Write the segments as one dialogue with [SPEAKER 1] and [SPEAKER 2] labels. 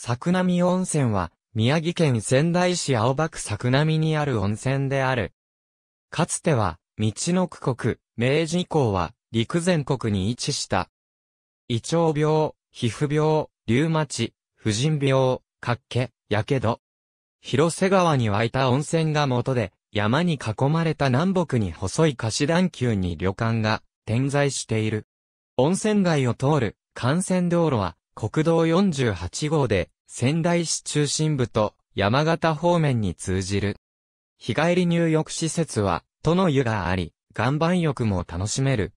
[SPEAKER 1] 作並温泉は、宮城県仙台市青葉区作並にある温泉である。かつては、道の区国、明治以降は、陸前国に位置した。胃腸病、皮膚病、リウマチ、婦人病、活気、やけど。広瀬川に湧いた温泉が元で、山に囲まれた南北に細い貸し段丘に旅館が点在している。温泉街を通る幹線道路は国道48号で仙台市中心部と山形方面に通じる。日帰り入浴施設は、都の湯があり、岩盤浴も楽しめる。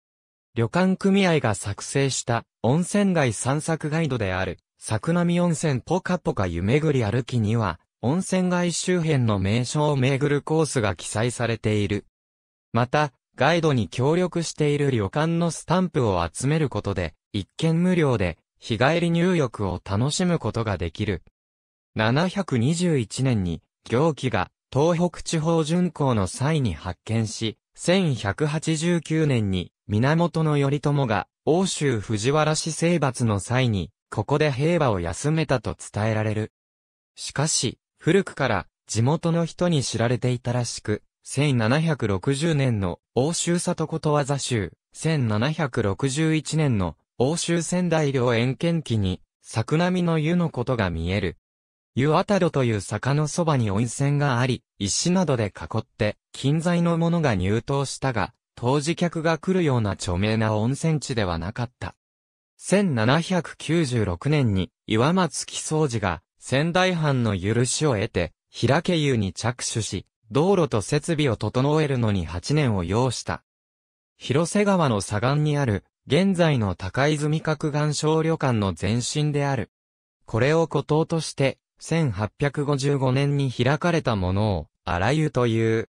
[SPEAKER 1] 旅館組合が作成した温泉街散策ガイドである、桜並温泉ポカポカ湯巡り歩きには、温泉街周辺の名所を巡るコースが記載されている。また、ガイドに協力している旅館のスタンプを集めることで、一見無料で日帰り入浴を楽しむことができる。721年に、行基が東北地方巡行の際に発見し、1189年に源頼朝が欧州藤原氏征伐の際に、ここで兵馬を休めたと伝えられる。しかし、古くから地元の人に知られていたらしく、1760年の欧州里ことわざ集、1761年の欧州仙台領園圏期に、作並の湯のことが見える。湯あたどという坂のそばに温泉があり、石などで囲って、近在のものが入湯したが、当時客が来るような著名な温泉地ではなかった。1796年に岩松木総司が仙台藩の許しを得て、平家湯に着手し、道路と設備を整えるのに8年を要した。広瀬川の左岸にある現在の高泉角岩小旅館の前身である。これを古島として、1855年に開かれたものを、荒湯という。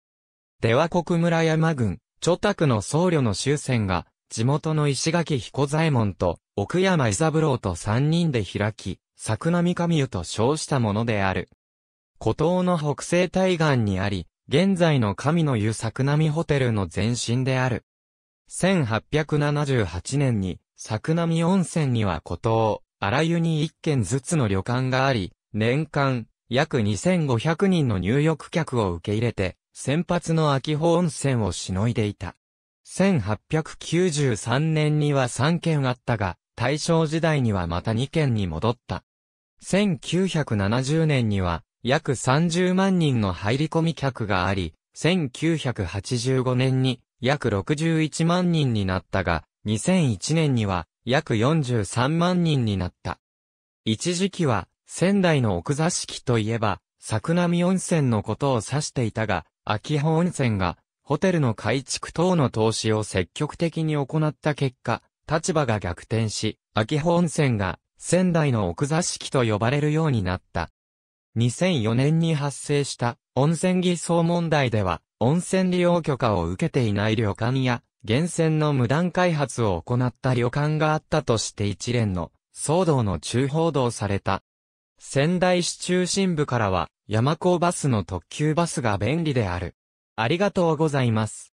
[SPEAKER 1] では国村山郡、著宅の僧侶の終戦が、地元の石垣彦左衛門と、奥山伊三郎と三人で開き、桜見神湯と称したものである。古島の北西対岸にあり、現在の神の湯桜見ホテルの前身である。1878年に、桜見温泉には古島、荒湯に1軒ずつの旅館があり、年間、約2500人の入浴客を受け入れて、先発の秋保温泉をしのいでいた。1893年には3軒あったが、大正時代にはまた2軒に戻った。1970年には、約30万人の入り込み客があり、1985年に約61万人になったが、2001年には約43万人になった。一時期は、仙台の奥座敷といえば、桜見温泉のことを指していたが、秋保温泉が、ホテルの改築等の投資を積極的に行った結果、立場が逆転し、秋保温泉が仙台の奥座敷と呼ばれるようになった。2004年に発生した温泉偽装問題では、温泉利用許可を受けていない旅館や、源泉の無断開発を行った旅館があったとして一連の騒動の中報道された。仙台市中心部からは、山高バスの特急バスが便利である。ありがとうございます。